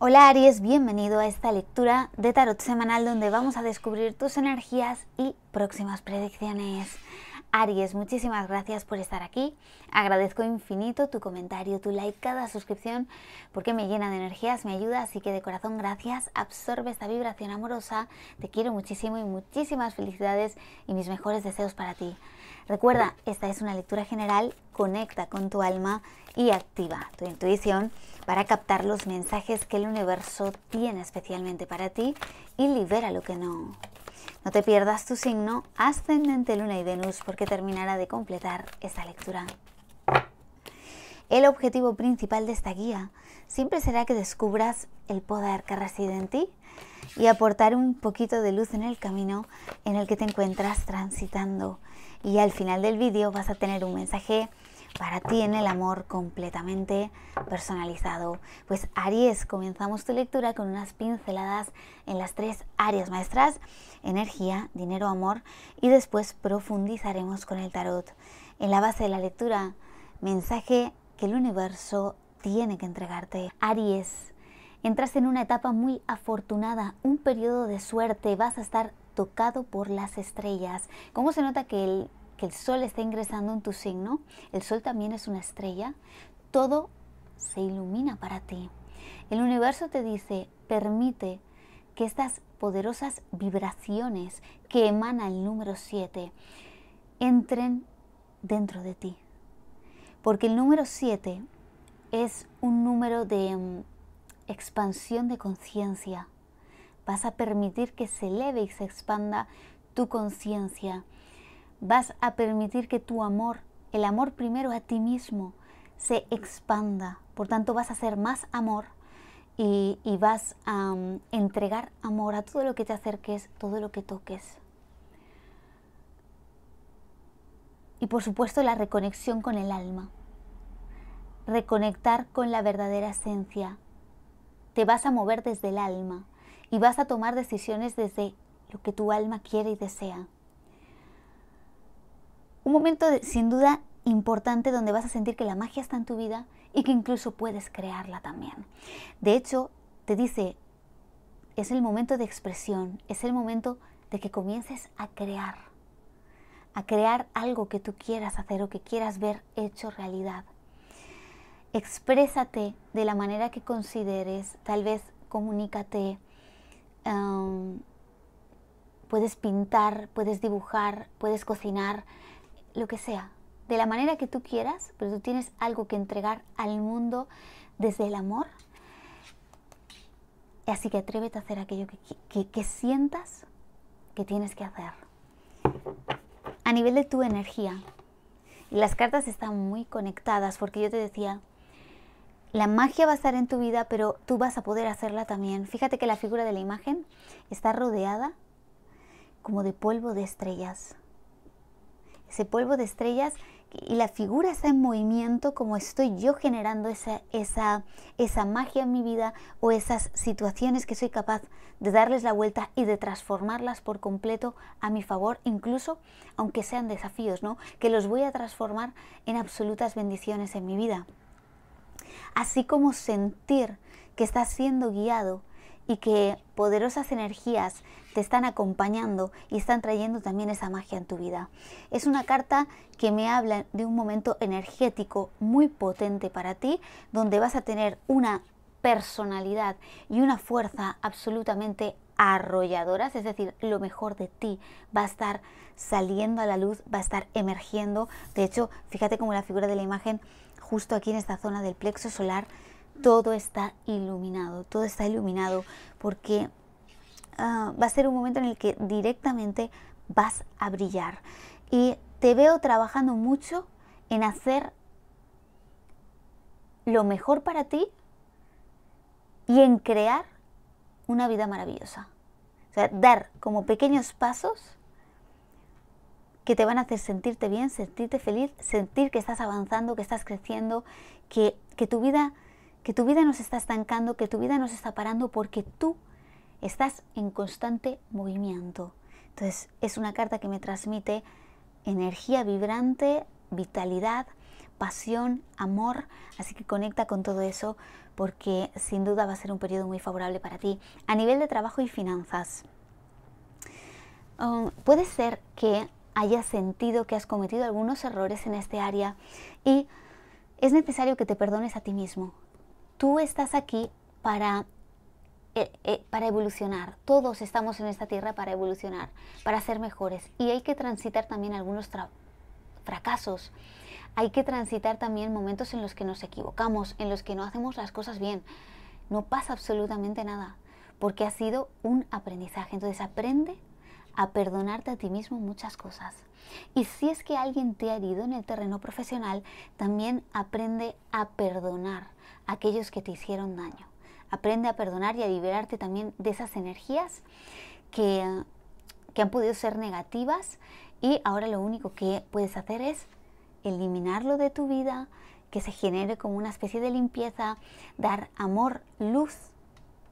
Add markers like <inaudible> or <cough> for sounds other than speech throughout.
Hola Aries, bienvenido a esta lectura de tarot semanal donde vamos a descubrir tus energías y próximas predicciones. Aries, muchísimas gracias por estar aquí. Agradezco infinito tu comentario, tu like, cada suscripción, porque me llena de energías, me ayuda, así que de corazón gracias. Absorbe esta vibración amorosa. Te quiero muchísimo y muchísimas felicidades y mis mejores deseos para ti. Recuerda, esta es una lectura general, conecta con tu alma y activa tu intuición para captar los mensajes que el universo tiene especialmente para ti y libera lo que no. No te pierdas tu signo ascendente Luna y Venus porque terminará de completar esta lectura. El objetivo principal de esta guía siempre será que descubras el poder que reside en ti y aportar un poquito de luz en el camino en el que te encuentras transitando y al final del vídeo vas a tener un mensaje para ti en el amor completamente personalizado. Pues Aries, comenzamos tu lectura con unas pinceladas en las tres áreas maestras, energía, dinero, amor, y después profundizaremos con el tarot. En la base de la lectura, mensaje que el universo tiene que entregarte. Aries, entras en una etapa muy afortunada, un periodo de suerte, vas a estar tocado por las estrellas. ¿Cómo se nota que el, que el sol está ingresando en tu signo? El sol también es una estrella. Todo se ilumina para ti. El universo te dice, permite que estas poderosas vibraciones que emana el número 7 entren dentro de ti. Porque el número 7 es un número de mm, expansión de conciencia, vas a permitir que se eleve y se expanda tu conciencia, vas a permitir que tu amor, el amor primero a ti mismo, se expanda. Por tanto, vas a hacer más amor y, vas a um, entregar amor a todo lo que te acerques, todo lo que toques. Y por supuesto la reconexión con el alma. Reconectar con la verdadera esencia. Te vas a mover desde el alma y vas a tomar decisiones desde lo que tu alma quiere y desea. Un momento sin duda importante donde vas a sentir que la magia está en tu vida y que incluso puedes crearla también. De hecho, te dice, es el momento de expresión, es el momento de que comiences a crear, a crear algo que tú quieras hacer o que quieras ver hecho realidad. Exprésate de la manera que consideres, tal vez comunícate, Em, puedes pintar, puedes dibujar, puedes cocinar, lo que sea, de la manera que tú quieras, pero tú tienes algo que entregar al mundo desde el amor. Así que atrévete a hacer aquello que, que sientas que tienes que hacer. A nivel de tu energía, las cartas están muy conectadas porque yo te decía, la magia va a estar en tu vida, pero tú vas a poder hacerla también. Fíjate que la figura de la imagen está rodeada como de polvo de estrellas. Ese polvo de estrellas y la figura está en movimiento como estoy yo generando esa, esa, esa magia en mi vida o esas situaciones que soy capaz de darles la vuelta y de transformarlas por completo a mi favor, incluso aunque sean desafíos, ¿no? Que los voy a transformar en absolutas bendiciones en mi vida así como sentir que estás siendo guiado y que poderosas energías te están acompañando y están trayendo también esa magia en tu vida. Es una carta que me habla de un momento energético muy potente para ti, donde vas a tener una personalidad y una fuerza absolutamente arrolladoras, es decir, lo mejor de ti va a estar saliendo a la luz, va a estar emergiendo. De hecho, fíjate cómo la figura de la imagen justo aquí en esta zona del plexo solar, todo está iluminado, todo está iluminado porque ah, va a ser un momento en el que directamente vas a brillar. Y te veo trabajando mucho en hacer lo mejor para ti y en crear una vida maravillosa. O sea, dar como pequeños pasos que te van a hacer sentirte bien, sentirte feliz, sentir que estás avanzando, que estás creciendo, que, tu vida que tu vida nos está estancando, que tu vida nos está parando porque tú estás en constante movimiento. Entonces es una carta que me transmite energía vibrante, vitalidad, pasión, amor, así que conecta con todo eso porque sin duda va a ser un periodo muy favorable para ti a nivel de trabajo y finanzas. Um, puede ser que hayas sentido que has cometido algunos errores en este área y es necesario que te perdones a ti mismo. Tú estás aquí para, eh, eh, para evolucionar, todos estamos en esta tierra para evolucionar, para ser mejores y hay que transitar también algunos fracasos. Hay que transitar también momentos en los que nos equivocamos, en los que no hacemos las cosas bien. No pasa absolutamente nada, porque ha sido un aprendizaje. Entonces aprende a perdonarte a ti mismo muchas cosas. Y si es que alguien te ha herido en el terreno profesional, también aprende a perdonar a aquellos que te hicieron daño. Aprende a perdonar y a liberarte también de esas energías que, que han podido ser negativas y ahora lo único que puedes hacer es eliminarlo de tu vida, que se genere como una especie de limpieza, dar amor, luz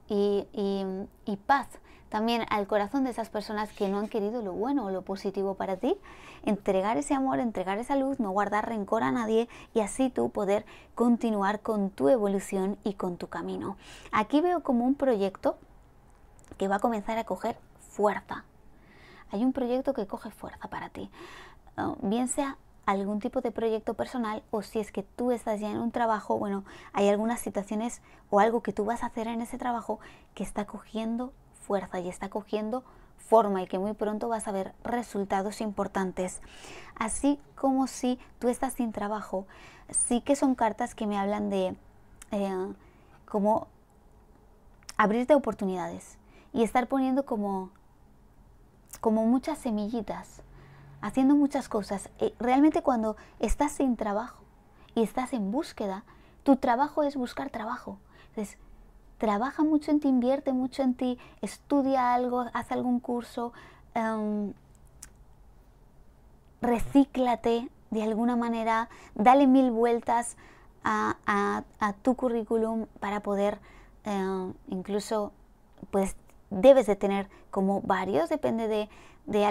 y, y paz también al corazón de esas personas que no han querido lo bueno o lo positivo para ti. Entregar ese amor, entregar esa luz, no guardar rencor a nadie y así tú poder continuar con tu evolución y con tu camino. Aquí veo como un proyecto que va a comenzar a coger fuerza. Hay un proyecto que coge fuerza para ti. Ah, bien sea algún tipo de proyecto personal o si es que tú estás ya en un trabajo, bueno, hay algunas situaciones o algo que tú vas a hacer en ese trabajo que está cogiendo fuerza y está cogiendo forma y que muy pronto vas a ver resultados importantes. Así como si tú estás sin trabajo, sí que son cartas que me hablan de eh, cómo abrirte oportunidades y estar poniendo como, como muchas semillitas, haciendo muchas cosas. Eh, realmente cuando estás sin trabajo y estás en búsqueda, tu trabajo es buscar trabajo trabaja mucho en ti, invierte mucho en ti, estudia algo, haz algún curso, em, recíclate de alguna manera, dale mil vueltas a, tu currículum para poder, em, incluso, pues debes de tener como varios, depende de,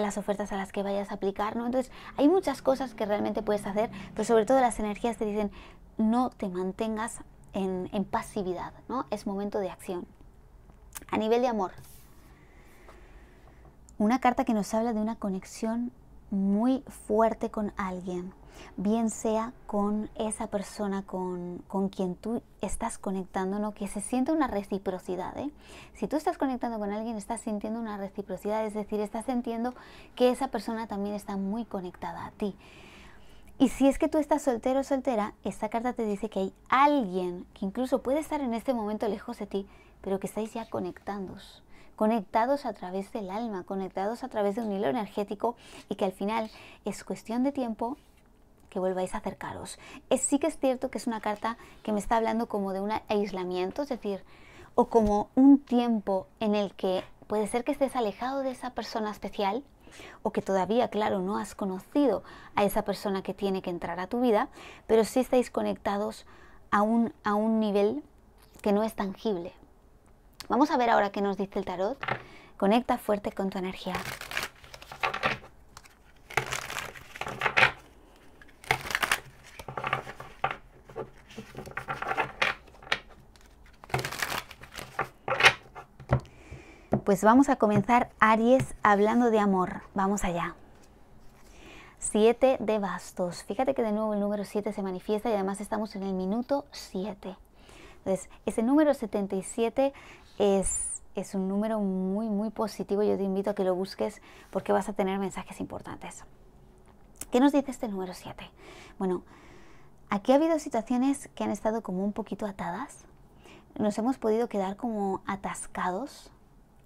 las ofertas a las que vayas a aplicar, ¿no? Entonces, hay muchas cosas que realmente puedes hacer, pero sobre todo las energías te dicen, no te mantengas en, pasividad, ¿no? Es momento de acción. A nivel de amor, una carta que nos habla de una conexión muy fuerte con alguien, bien sea con esa persona con, quien tú estás conectando, ¿no? que se siente una reciprocidad. ¿eh? Si tú estás conectando con alguien, estás sintiendo una reciprocidad, es decir, estás sintiendo que esa persona también está muy conectada a ti. Y si es que tú estás soltero o soltera, esta carta te dice que hay alguien que incluso puede estar en este momento lejos de ti, pero que estáis ya conectados, conectados a través del alma, conectados a través de un hilo energético y que al final es cuestión de tiempo que volváis a acercaros. Es, sí que es cierto que es una carta que me está hablando como de un aislamiento, es decir, o como un tiempo en el que puede ser que estés alejado de esa persona especial o que todavía, claro, no has conocido a esa persona que tiene que entrar a tu vida, pero sí estáis conectados a un, a un nivel que no es tangible. Vamos a ver ahora qué nos dice el tarot. Conecta fuerte con tu energía. pues vamos a comenzar Aries hablando de amor. Vamos allá. 7 de bastos. Fíjate que de nuevo el número 7 se manifiesta y además estamos en el minuto 7. Entonces, ese número 77 es, es un número muy, muy positivo. Yo te invito a que lo busques porque vas a tener mensajes importantes. ¿Qué nos dice este número 7? Bueno, aquí ha habido situaciones que han estado como un poquito atadas. Nos hemos podido quedar como atascados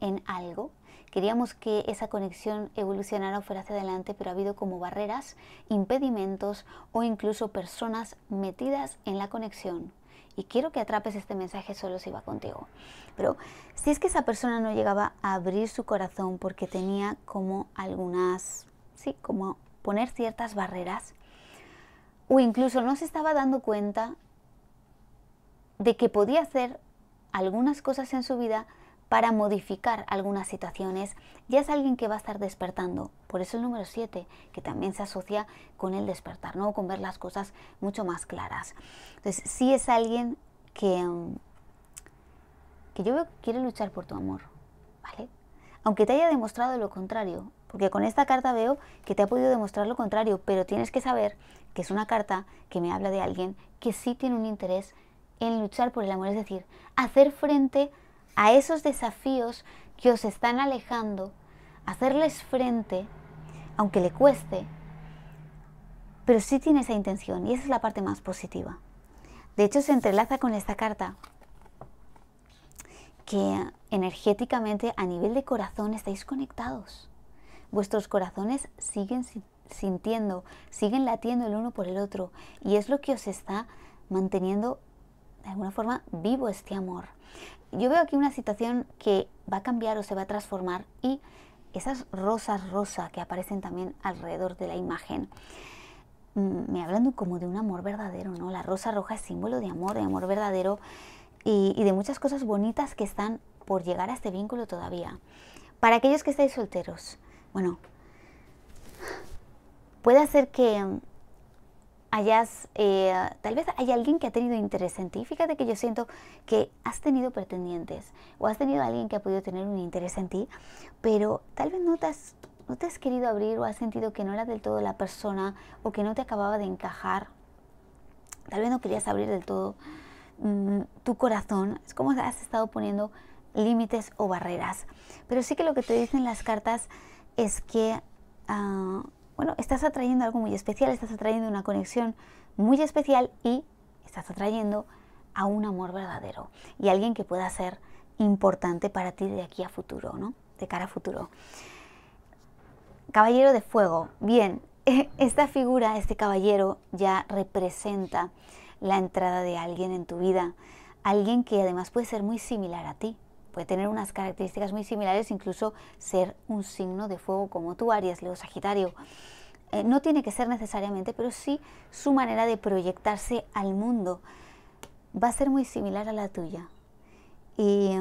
en algo. Queríamos que esa conexión evolucionara o fuera hacia adelante, pero ha habido como barreras, impedimentos o incluso personas metidas en la conexión. Y quiero que atrapes este mensaje solo si va contigo. Pero si es que esa persona no llegaba a abrir su corazón porque tenía como algunas, sí, como poner ciertas barreras, o incluso no se estaba dando cuenta de que podía hacer algunas cosas en su vida para modificar algunas situaciones, ya es alguien que va a estar despertando. Por eso el número 7, que también se asocia con el despertar, ¿no? Con ver las cosas mucho más claras. Entonces, si es alguien que, mm, que yo veo que quiere luchar por tu amor, ¿vale? Aunque te haya demostrado lo contrario, porque con esta carta veo que te ha podido demostrar lo contrario, pero tienes que saber que es una carta que me habla de alguien que sí tiene un interés en luchar por el amor, es decir, hacer frente a esos desafíos que os están alejando, hacerles frente, aunque le cueste, pero sí tiene esa intención y esa es la parte más positiva. De hecho, se entrelaza con esta carta que energéticamente a nivel de corazón estáis conectados. Vuestros corazones siguen sintiendo, siguen latiendo el uno por el otro y es lo que os está manteniendo de alguna forma vivo este amor yo veo aquí una situación que va a cambiar o se va a transformar y esas rosas rosa que aparecen también alrededor de la imagen mm, me hablan como de un amor verdadero, ¿no? La rosa roja es símbolo de amor, de amor verdadero y, y de muchas cosas bonitas que están por llegar a este vínculo todavía. Para aquellos que estáis solteros, bueno, puede ser que hayas, eh, tal vez hay alguien que ha tenido interés en ti. Fíjate que yo siento que has tenido pretendientes o has tenido alguien que ha podido tener un interés en ti, pero tal vez no te has, no te has querido abrir o has sentido que no era del todo la persona o que no te acababa de encajar. Tal vez no querías abrir del todo mm, tu corazón. Es como has estado poniendo límites o barreras. Pero sí que lo que te dicen las cartas es que... Ah, bueno, estás atrayendo algo muy especial, estás atrayendo una conexión muy especial y estás atrayendo a un amor verdadero y alguien que pueda ser importante para ti de aquí a futuro, ¿no? De cara a futuro. Caballero de fuego. Bien, <laughs> esta figura, este caballero ya representa la entrada de alguien en tu vida, alguien que además puede ser muy similar a ti, puede tener unas características muy similares, incluso ser un signo de fuego como tú, Aries, Leo, Sagitario. Eh, no tiene que ser necesariamente, pero sí su manera de proyectarse al mundo va a ser muy similar a la tuya. Y eh,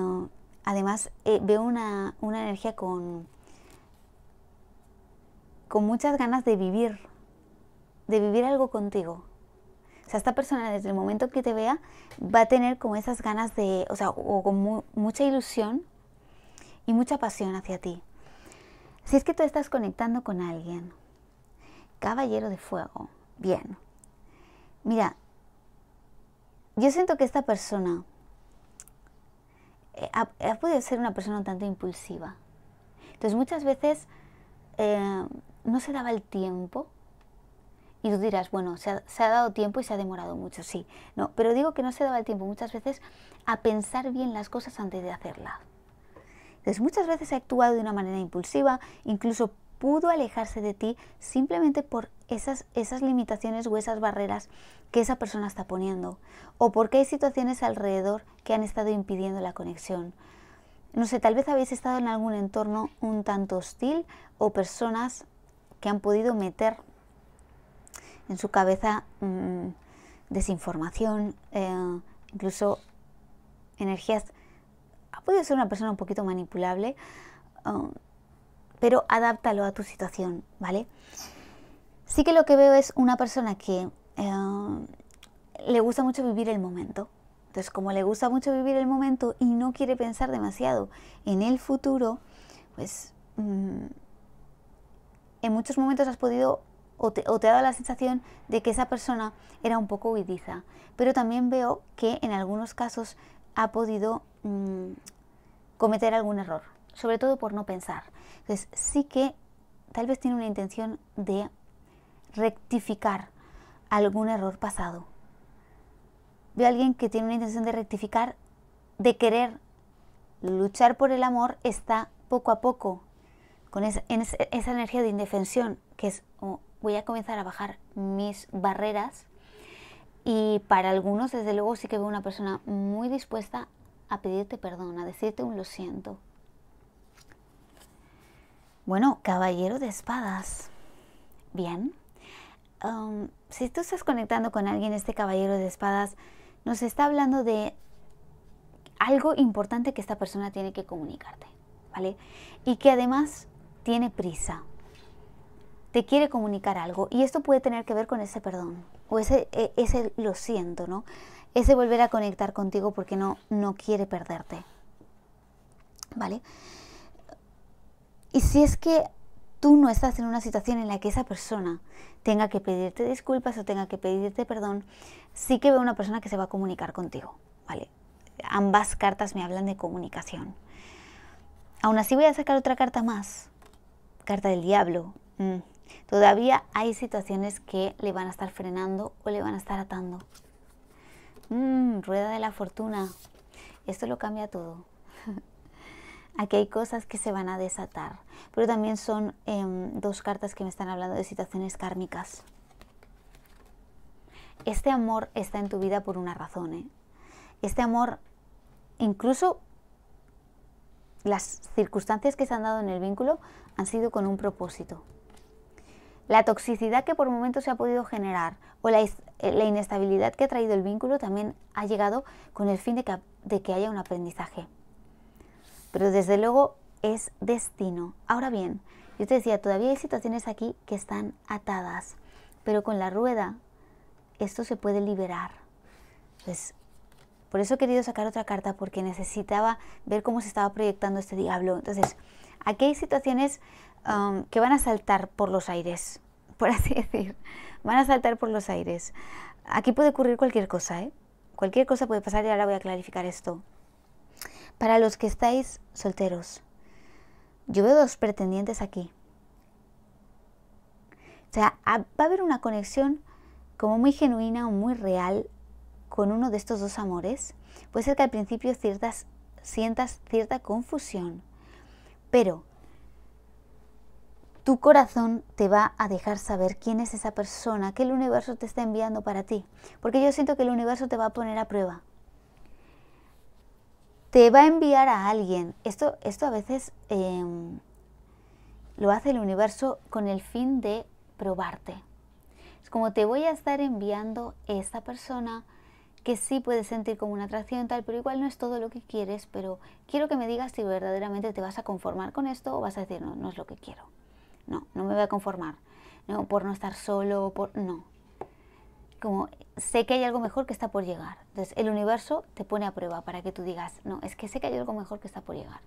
además eh, veo una, una energía con, con muchas ganas de vivir, de vivir algo contigo. O sea, esta persona desde el momento que te vea va a tener como esas ganas de, o sea, o con mucha ilusión y mucha pasión hacia ti. Si es que tú estás conectando con alguien, caballero de fuego, bien. Mira, yo siento que esta persona eh, ha, podido ser una persona un tanto impulsiva. Entonces muchas veces eh, no se daba el tiempo y tú dirás, bueno, se ha, dado tiempo y se ha demorado mucho, sí. No, pero digo que no se daba el tiempo muchas veces a pensar bien las cosas antes de hacerlas. Entonces, muchas veces ha actuado de una manera impulsiva, incluso pudo alejarse de ti simplemente por esas, esas limitaciones o esas barreras que esa persona está poniendo, o porque hay situaciones alrededor que han estado impidiendo la conexión. No sé, tal vez habéis estado en algún entorno un tanto hostil o personas que han podido meter en su cabeza mm, desinformación, eh, incluso energías. Ha podido ser una persona un poquito manipulable, um, pero adáptalo a tu situación, ¿vale? Sí que lo que veo es una persona que eh, le gusta mucho vivir el momento. Entonces, como le gusta mucho vivir el momento y no quiere pensar demasiado en el futuro, pues mm, en muchos momentos has podido o te, o ha dado la sensación de que esa persona era un poco huidiza. Pero también veo que en algunos casos ha podido mm, cometer algún error, sobre todo por no pensar. Entonces sí que tal vez tiene una intención de rectificar algún error pasado. Veo a alguien que tiene una intención de rectificar, de querer luchar por el amor, está poco a poco con esa, esa energía de indefensión, que es voy a comenzar a bajar mis barreras y para algunos, desde luego, sí que veo una persona muy dispuesta a pedirte perdón, a decirte un lo siento. Bueno, caballero de espadas. Bien. Um, si tú estás conectando con alguien, este caballero de espadas nos está hablando de algo importante que esta persona tiene que comunicarte, ¿vale? Y que además tiene prisa, te quiere comunicar algo y esto puede tener que ver con ese perdón o ese, e, ese lo siento, ¿no? Ese volver a conectar contigo porque no, no quiere perderte. ¿Vale? Y si es que tú no estás en una situación en la que esa persona tenga que pedirte disculpas o tenga que pedirte perdón, sí que veo una persona que se va a comunicar contigo, ¿vale? Ambas cartas me hablan de comunicación. Aún así voy a sacar otra carta más, carta del diablo. Mm, Todavía hay situaciones que le van a estar frenando o le van a estar atando. Mm, rueda de la fortuna. Esto lo cambia todo. <laughs> Aquí hay cosas que se van a desatar, pero también son em, dos cartas que me están hablando de situaciones kármicas. Este amor está en tu vida por una razón. ¿eh? Este amor, incluso las circunstancias que se han dado en el vínculo, han sido con un propósito la toxicidad que por momentos se ha podido generar o la, eh, la, inestabilidad que ha traído el vínculo también ha llegado con el fin de que, de que haya un aprendizaje. Pero desde luego es destino. Ahora bien, yo te decía, todavía hay situaciones aquí que están atadas, pero con la rueda esto se puede liberar. Entonces, pues, por eso he querido sacar otra carta, porque necesitaba ver cómo se estaba proyectando este diablo. Entonces, aquí hay situaciones que van a saltar por los aires, <laughs> por así decir. Van a saltar por los aires. Aquí puede ocurrir cualquier cosa, ¿eh? Cualquier cosa puede pasar y ahora voy a clarificar esto. Para los que estáis solteros, yo veo dos pretendientes aquí. O sea, va a haber una conexión como muy genuina o muy real con uno de estos dos amores. Puede ser que al principio sientas cierta confusión, pero tu corazón te va a dejar saber quién es esa persona que el universo te está enviando para ti. Porque yo siento que el universo te va a poner a prueba. Te va a enviar a alguien. Esto, esto a veces em, lo hace el universo con el fin de probarte. Es como te voy a estar enviando esta persona que sí puedes sentir como una atracción tal, pero igual no es todo lo que quieres, pero quiero que me digas si verdaderamente te vas a conformar con esto o vas a decir, no, no es lo que quiero no, no me voy a conformar, no, por no estar solo, por, no. Como sé que hay algo mejor que está por llegar. Entonces el universo te pone a prueba para que tú digas, no, es que sé que hay algo mejor que está por llegar.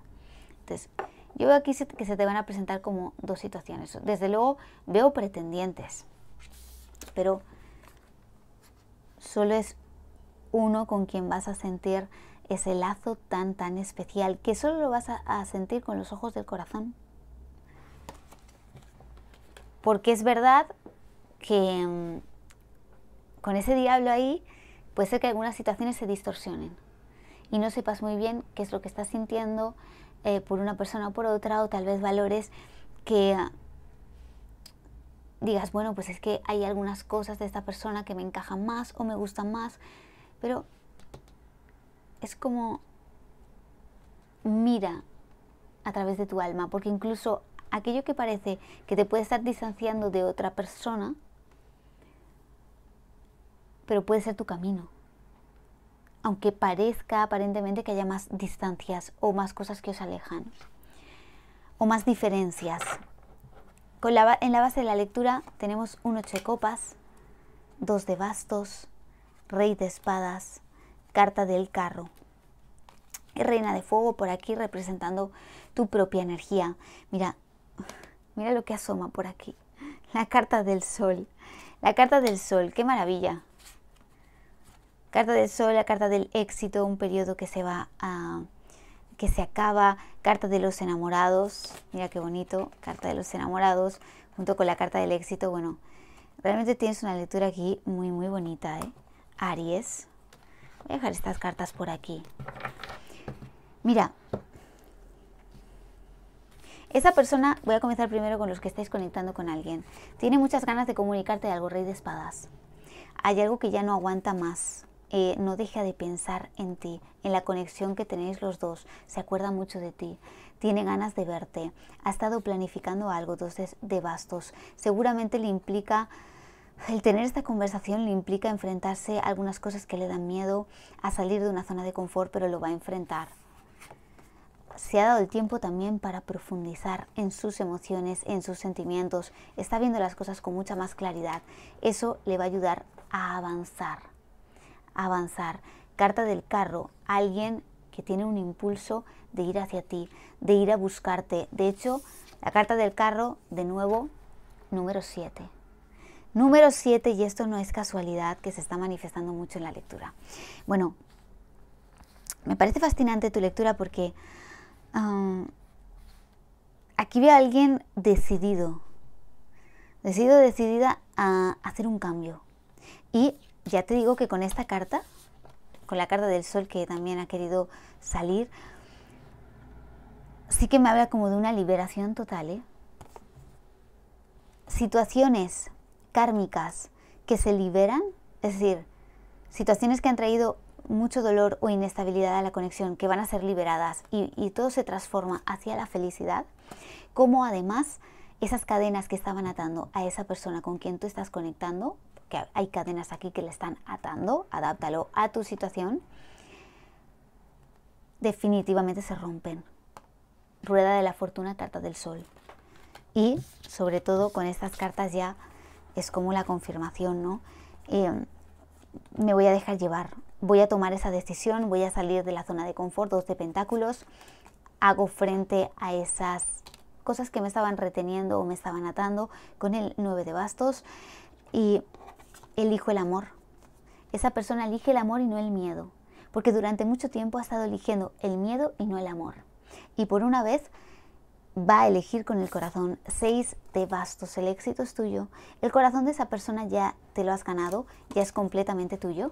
Entonces, yo veo aquí que se te van a presentar como dos situaciones. Desde luego veo pretendientes, pero solo es uno con quien vas a sentir ese lazo tan, tan especial, que solo lo vas a sentir con los ojos del corazón porque es verdad que mm, con ese diablo ahí puede ser que algunas situaciones se distorsionen y no sepas muy bien qué es lo que estás sintiendo eh, por una persona o por otra, o tal vez valores que digas, bueno, pues es que hay algunas cosas de esta persona que me encajan más o me gustan más, pero es como mira a través de tu alma, porque incluso aquello que parece que te puede estar distanciando de otra persona, pero puede ser tu camino. Aunque parezca aparentemente que haya más distancias o más cosas que os alejan. O más diferencias. en la base de la lectura tenemos un ocho de copas, dos de bastos, rey de espadas, carta del carro. reina de fuego por aquí representando tu propia energía. Mira, Mira lo que asoma por aquí. La carta del sol. La carta del sol, qué maravilla. Carta del sol, la carta del éxito, un periodo que se va a que se acaba, carta de los enamorados, mira qué bonito, carta de los enamorados, junto con la carta del éxito, bueno, realmente tienes una lectura aquí muy, muy bonita, ¿eh? Aries, voy a dejar estas cartas por aquí. Mira, esa persona, voy a comenzar primero con los que estáis conectando con alguien, tiene muchas ganas de comunicarte algo, rey de espadas. Hay algo que ya no aguanta más. Eh, no deja de pensar en ti, en la conexión que tenéis los dos. Se acuerda mucho de ti. Tiene ganas de verte. Ha estado planificando algo, dos de bastos. Seguramente le implica el tener esta conversación le implica enfrentarse a algunas cosas que le dan miedo, a salir de una zona de confort, pero lo va a enfrentar se ha dado el tiempo también para profundizar en sus emociones, en sus sentimientos, está viendo las cosas con mucha más claridad. Eso le va a ayudar a avanzar, a avanzar. Carta del carro, alguien que tiene un impulso de ir hacia ti, de ir a buscarte. De hecho, la carta del carro, de nuevo, número 7. Número 7, y esto no es casualidad que se está manifestando mucho en la lectura. Bueno, me parece fascinante tu lectura porque Ah, aquí veo a alguien decidido, decidido, decidida a hacer un cambio. Y ya te digo que con esta carta, con la carta del sol que también ha querido salir, sí que me habla como de una liberación total. ¿eh? Situaciones kármicas que se liberan, es decir, situaciones que han traído mucho dolor o inestabilidad a la conexión que van a ser liberadas y, todo se transforma hacia la felicidad, como además esas cadenas que estaban atando a esa persona con quien tú estás conectando, que hay cadenas aquí que le están atando, adáptalo a tu situación, definitivamente se rompen. Rueda de la fortuna, carta del sol. Y sobre todo con estas cartas ya es como la confirmación, ¿no? Eh, me voy a dejar llevar, voy a tomar esa decisión, voy a salir de la zona de confort, dos de pentáculos, hago frente a esas cosas que me estaban reteniendo o me estaban atando con el nueve de bastos y elijo el amor. Esa persona elige el amor y no el miedo, porque durante mucho tiempo ha estado eligiendo el miedo y no el amor. Y por una vez va a elegir con el corazón. seis de bastos, el éxito es tuyo. El corazón de esa persona ya te lo has ganado, ya es completamente tuyo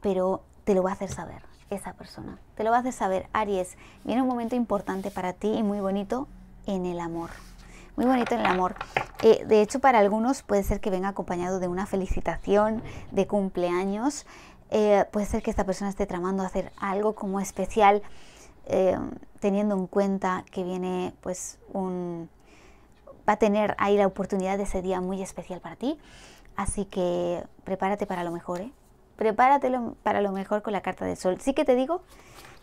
pero te lo va a hacer saber esa persona. Te lo va a hacer saber, Aries. Viene un momento importante para ti y muy bonito en el amor. Muy bonito en el amor. Eh, de hecho, para algunos puede ser que venga acompañado de una felicitación de cumpleaños. Eh, puede ser que esta persona esté tramando hacer algo como especial, eh, teniendo en cuenta que viene pues un... va a tener ahí la oportunidad de ese día muy especial para ti. Así que prepárate para lo mejor, ¿eh? prepárate para lo mejor con la carta del sol. Sí que te digo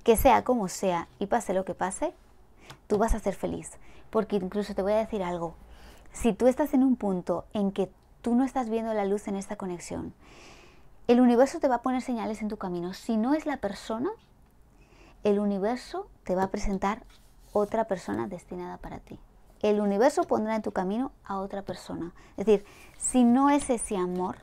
que sea como sea y pase lo que pase, tú vas a ser feliz. Porque incluso te voy a decir algo. Si tú estás en un punto en que tú no estás viendo la luz en esta conexión, el universo te va a poner señales en tu camino. Si no es la persona, el universo te va a presentar otra persona destinada para ti. El universo pondrá en tu camino a otra persona. Es decir, si no es ese amor,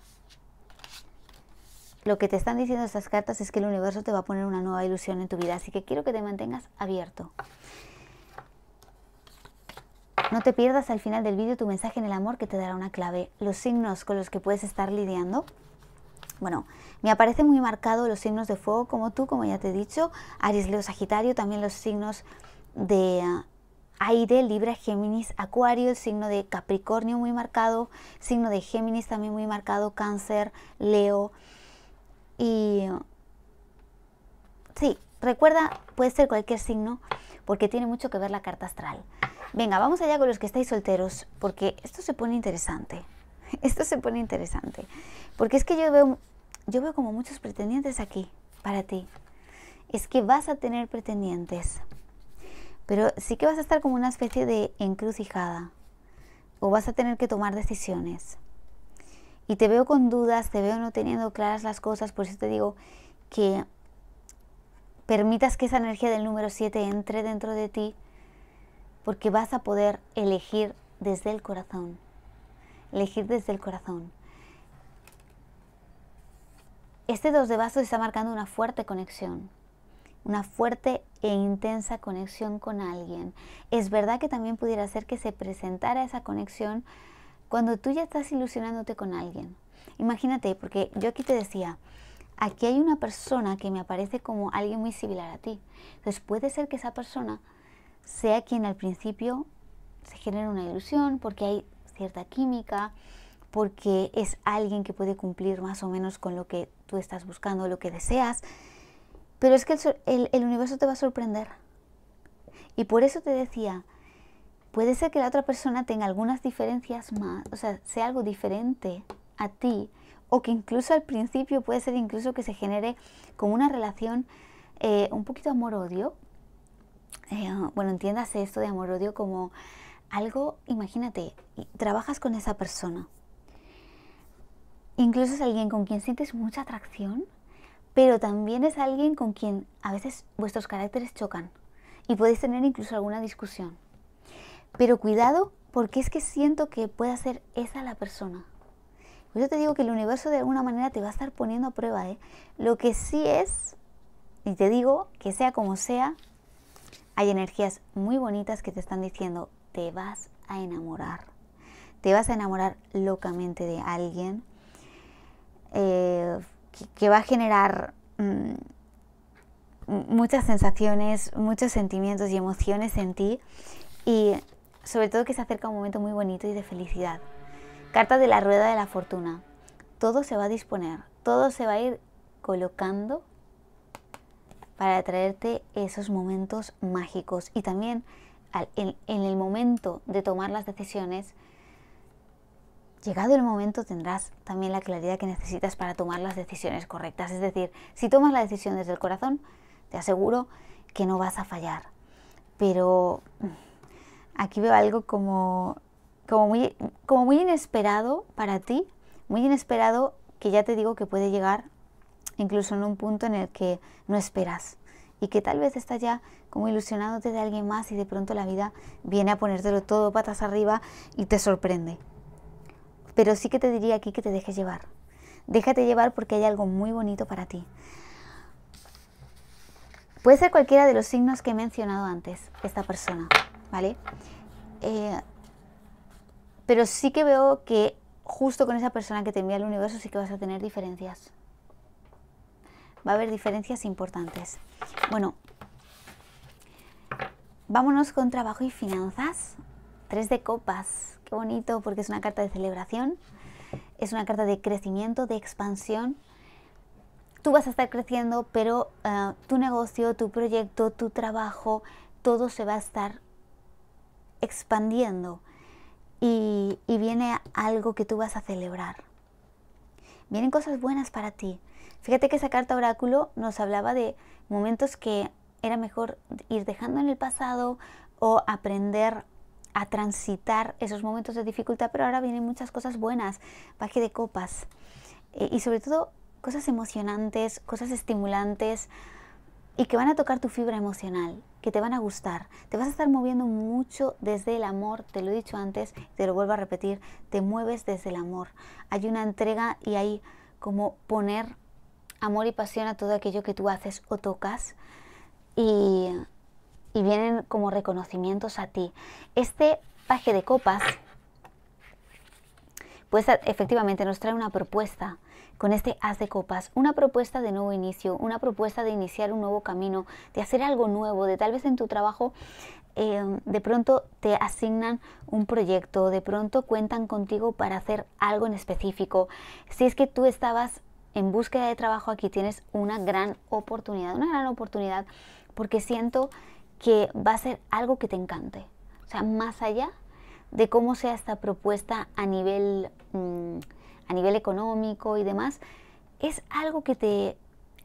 lo que te están diciendo estas cartas es que el universo te va a poner una nueva ilusión en tu vida, así que quiero que te mantengas abierto. No te pierdas al final del vídeo tu mensaje en el amor que te dará una clave. Los signos con los que puedes estar lidiando. Bueno, me aparece muy marcado los signos de fuego como tú, como ya te he dicho. Aries, Leo, Sagitario, también los signos de ah, aire, Libra, Géminis, Acuario, el signo de Capricornio muy marcado, signo de Géminis también muy marcado, Cáncer, Leo, y sí, recuerda, puede ser cualquier signo porque tiene mucho que ver la carta astral. Venga, vamos allá con los que estáis solteros porque esto se pone interesante. <laughs> Esto se pone interesante. Porque es que yo veo, yo veo como muchos pretendientes aquí para ti. Es que vas a tener pretendientes. Pero sí que vas a estar como una especie de encrucijada. O vas a tener que tomar decisiones y te veo con dudas, te veo no teniendo claras las cosas, por eso te digo que permitas que esa energía del número 7 entre dentro de ti, porque vas a poder elegir desde el corazón, elegir desde el corazón. Este 2 de vasos está marcando una fuerte conexión, una fuerte e intensa conexión con alguien. Es verdad que también pudiera ser que se presentara esa conexión cuando tú ya estás ilusionándote con alguien. Imagínate, porque yo aquí te decía, aquí hay una persona que me aparece como alguien muy similar a ti. Entonces puede ser que esa persona sea quien al principio se genera una ilusión porque hay cierta química, porque es alguien que puede cumplir más o menos con lo que tú estás buscando, lo que deseas. Pero es que el universo te va a sorprender. Y por eso te decía, puede ser que la otra persona tenga algunas diferencias más, o sea, sea algo diferente a ti, o que incluso al principio puede ser incluso que se genere como una relación eh, un poquito amor-odio. Eh, bueno, entiéndase esto de amor-odio como algo, imagínate, trabajas con esa persona. Incluso es alguien con quien sientes mucha atracción, pero también es alguien con quien a veces vuestros caracteres chocan y podéis tener incluso alguna discusión. Pero cuidado, porque es que siento que puede ser esa la persona. Pues yo te digo que el universo de alguna manera te va a estar poniendo a prueba. ¿eh? Lo que sí es, y te digo, que sea como sea, hay energías muy bonitas que te están diciendo, te vas a enamorar. Te vas a enamorar locamente de alguien eh, que, va a generar mm, muchas sensaciones, muchos sentimientos y emociones en ti. Y sobre todo que se acerca un momento muy bonito y de felicidad. Carta de la rueda de la fortuna. Todo se va a disponer, todo se va a ir colocando para traerte esos momentos mágicos y también en el momento de tomar las decisiones, llegado el momento tendrás también la claridad que necesitas para tomar las decisiones correctas. Es decir, si tomas la decisión desde el corazón, te aseguro que no vas a fallar. Pero aquí veo algo como, muy, muy inesperado para ti, muy inesperado que ya te digo que puede llegar incluso en un punto en el que no esperas y que tal vez estás ya como ilusionándote de alguien más y de pronto la vida viene a ponértelo todo patas arriba y te sorprende. Pero sí que te diría aquí que te dejes llevar. Déjate llevar porque hay algo muy bonito para ti. Puede ser cualquiera de los signos que he mencionado antes, esta persona. ¿vale? Eh, pero sí que veo que justo con esa persona que te envía el universo sí que vas a tener diferencias. Va a haber diferencias importantes. Bueno, vámonos con trabajo y finanzas. Tres de copas. Qué bonito porque es una carta de celebración. Es una carta de crecimiento, de expansión. Tú vas a estar creciendo, pero eh, tu negocio, tu proyecto, tu trabajo, todo se va a estar expandiendo y, viene algo que tú vas a celebrar. Vienen cosas buenas para ti. Fíjate que esa carta oráculo nos hablaba de momentos que era mejor ir dejando en el pasado o aprender a transitar esos momentos de dificultad, pero ahora vienen muchas cosas buenas, baje de copas eh, y sobre todo cosas emocionantes, cosas estimulantes, y que van a tocar tu fibra emocional, que te van a gustar. Te vas a estar moviendo mucho desde el amor, te lo he dicho antes, te lo vuelvo a repetir, te mueves desde el amor. Hay una entrega y hay como poner amor y pasión a todo aquello que tú haces o tocas y, y vienen como reconocimientos a ti. Este paje de copas, pues efectivamente nos trae una propuesta con este Haz de Copas, una propuesta de nuevo inicio, una propuesta de iniciar un nuevo camino, de hacer algo nuevo, de tal vez en tu trabajo em, de pronto te asignan un proyecto, de pronto cuentan contigo para hacer algo en específico. Si es que tú estabas en búsqueda de trabajo, aquí tienes una gran oportunidad, una gran oportunidad, porque siento que va a ser algo que te encante. O sea, más allá de cómo sea esta propuesta a nivel... Mm, a nivel económico y demás, es algo que te,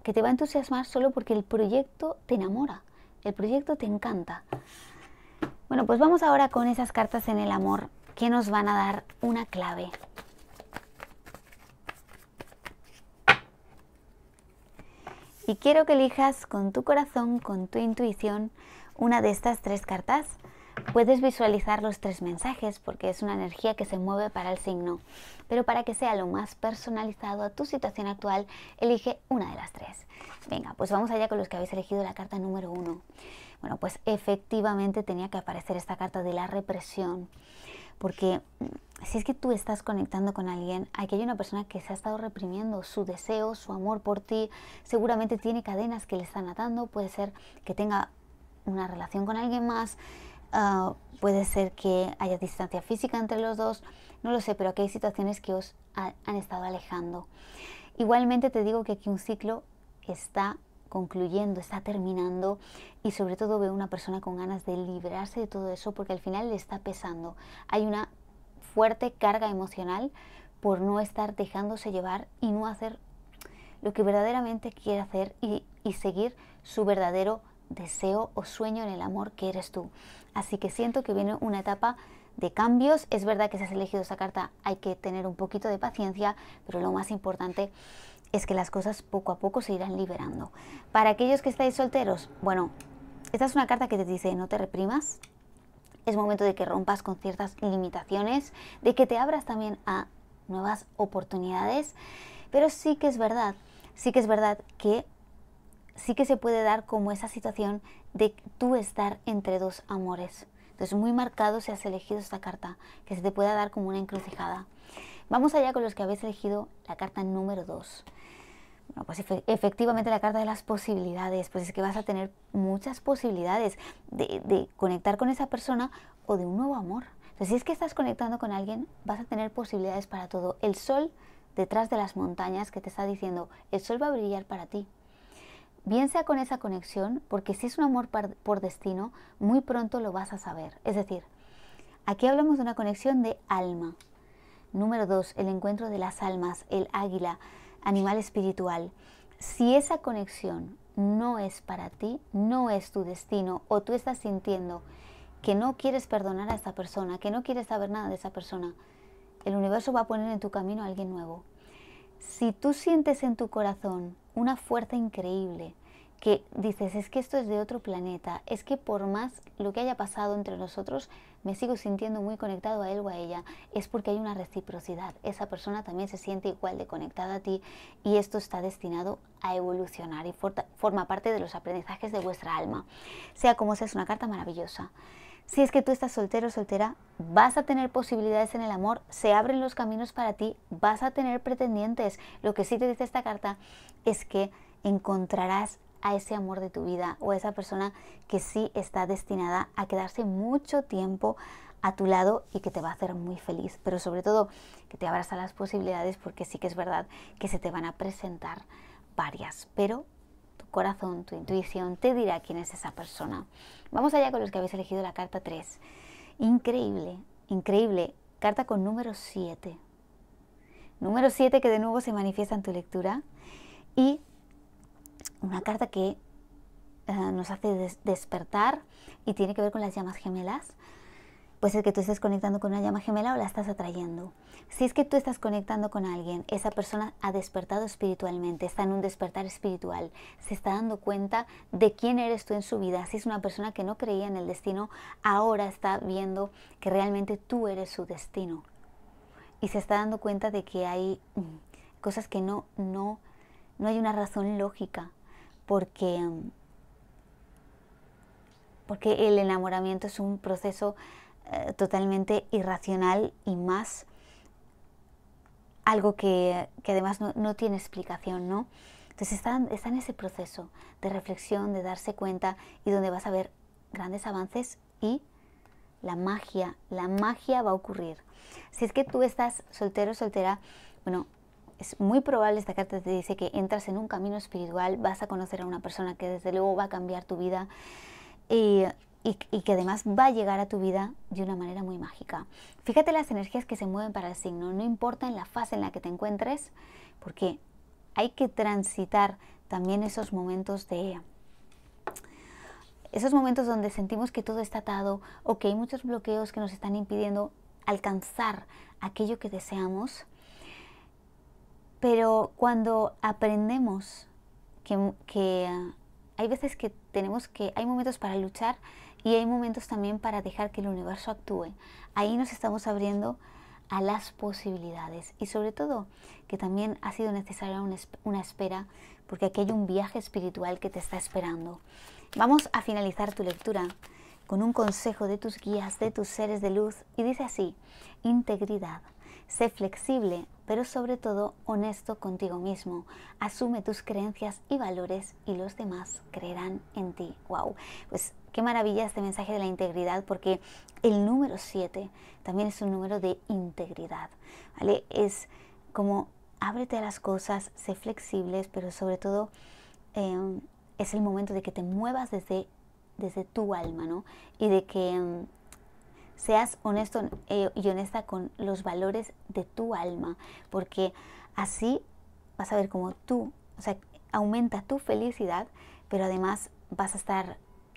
que te va a entusiasmar solo porque el proyecto te enamora, el proyecto te encanta. Bueno, pues vamos ahora con esas cartas en el amor que nos van a dar una clave. Y quiero que elijas con tu corazón, con tu intuición, una de estas tres cartas Puedes visualizar los tres mensajes porque es una energía que se mueve para el signo, pero para que sea lo más personalizado a tu situación actual, elige una de las tres. Venga, pues vamos allá con los que habéis elegido la carta número uno. Bueno, pues efectivamente tenía que aparecer esta carta de la represión, porque mm, si es que tú estás conectando con alguien, aquí hay una persona que se ha estado reprimiendo su deseo, su amor por ti, seguramente tiene cadenas que le están atando, puede ser que tenga una relación con alguien más, Ah, puede ser que haya distancia física entre los dos, no lo sé, pero aquí hay situaciones que os han estado alejando. Igualmente te digo que aquí un ciclo está concluyendo, está terminando y sobre todo veo una persona con ganas de liberarse de todo eso porque al final le está pesando. Hay una fuerte carga emocional por no estar dejándose llevar y no hacer lo que verdaderamente quiere hacer y seguir su verdadero deseo o sueño en el amor que eres tú. Así que siento que viene una etapa de cambios. Es verdad que si has elegido esa carta hay que tener un poquito de paciencia, pero lo más importante es que las cosas poco a poco se irán liberando. Para aquellos que estáis solteros, bueno, esta es una carta que te dice no te reprimas. Es momento de que rompas con ciertas limitaciones, de que te abras también a nuevas oportunidades. Pero sí que es verdad, sí que es verdad que sí que se puede dar como esa situación de tú estar entre dos amores. Entonces, muy marcado si has elegido esta carta, que se te pueda dar como una encrucijada. Vamos allá con los que habéis elegido la carta número 2. pues efectivamente la carta de las posibilidades, pues es que vas a tener muchas posibilidades de, conectar con esa persona o de un nuevo amor. Entonces, si es que estás conectando con alguien, vas a tener posibilidades para todo. El sol detrás de las montañas que te está diciendo, el sol va a brillar para ti bien sea con esa conexión, porque si es un amor por destino, muy pronto lo vas a saber. Es decir, aquí hablamos de una conexión de alma. Número dos, el encuentro de las almas, el águila, animal espiritual. Si esa conexión no es para ti, no es tu destino, o tú estás sintiendo que no quieres perdonar a esta persona, que no quieres saber nada de esa persona, el universo va a poner en tu camino a alguien nuevo. Si tú sientes en tu corazón una fuerza increíble que dices, es que esto es de otro planeta, es que por más lo que haya pasado entre nosotros, me sigo sintiendo muy conectado a él o a ella, es porque hay una reciprocidad, esa persona también se siente igual de conectada a ti y esto está destinado a evolucionar y forma parte de los aprendizajes de vuestra alma. Sea como sea, es una carta maravillosa. Si es que tú estás soltero o soltera, vas a tener posibilidades en el amor, se abren los caminos para ti, vas a tener pretendientes. Lo que sí te dice esta carta es que encontrarás a ese amor de tu vida o a esa persona que sí está destinada a quedarse mucho tiempo a tu lado y que te va a hacer muy feliz, pero sobre todo que te abras a las posibilidades porque sí que es verdad que se te van a presentar varias, pero corazón, tu intuición te dirá quién es esa persona. Vamos allá con los que habéis elegido la carta 3. Increíble, increíble. Carta con número 7. Número 7 que de nuevo se manifiesta en tu lectura. Y una carta que eh, nos hace despertar y tiene que ver con las llamas gemelas. Pues es que tú estás conectando con una llama gemela o la estás atrayendo. Si es que tú estás conectando con alguien, esa persona ha despertado espiritualmente, está en un despertar espiritual, se está dando cuenta de quién eres tú en su vida. Si es una persona que no creía en el destino, ahora está viendo que realmente tú eres su destino. Y se está dando cuenta de que hay mm, cosas que no, no, no hay una razón lógica, porque, mm, porque el enamoramiento es un proceso eh, totalmente irracional y más algo que, además no, tiene explicación, ¿no? Entonces está, está en ese proceso de reflexión, de darse cuenta y donde vas a ver grandes avances y la magia, la magia va a ocurrir. Si es que tú estás soltero, soltera, bueno, es muy probable, esta carta te dice que entras en un camino espiritual, vas a conocer a una persona que desde luego va a cambiar tu vida y y, que además va a llegar a tu vida de una manera muy mágica. Fíjate las energías que se mueven para el signo, no importa en la fase en la que te encuentres, porque hay que transitar también esos momentos de... Esos momentos donde sentimos que todo está atado o que hay muchos bloqueos que nos están impidiendo alcanzar aquello que deseamos. Pero cuando aprendemos que, que ah, hay veces que tenemos que, hay momentos para luchar y hay momentos también para dejar que el universo actúe. Ahí nos estamos abriendo a las posibilidades y sobre todo que también ha sido necesaria una, espera porque aquí hay un viaje espiritual que te está esperando. Vamos a finalizar tu lectura con un consejo de tus guías, de tus seres de luz y dice así, integridad. Sé flexible, pero sobre todo honesto contigo mismo. Asume tus creencias y valores y los demás creerán en ti. Wow, pues Qué maravilla este mensaje de la integridad porque el número 7 también es un número de integridad, ¿vale? Es como ábrete a las cosas, sé flexibles, pero sobre todo em, es el momento de que te muevas desde, desde tu alma, ¿no? Y de que em, seas honesto eh, y honesta con los valores de tu alma, porque así vas a ver como tú, o sea, aumenta tu felicidad, pero además vas a estar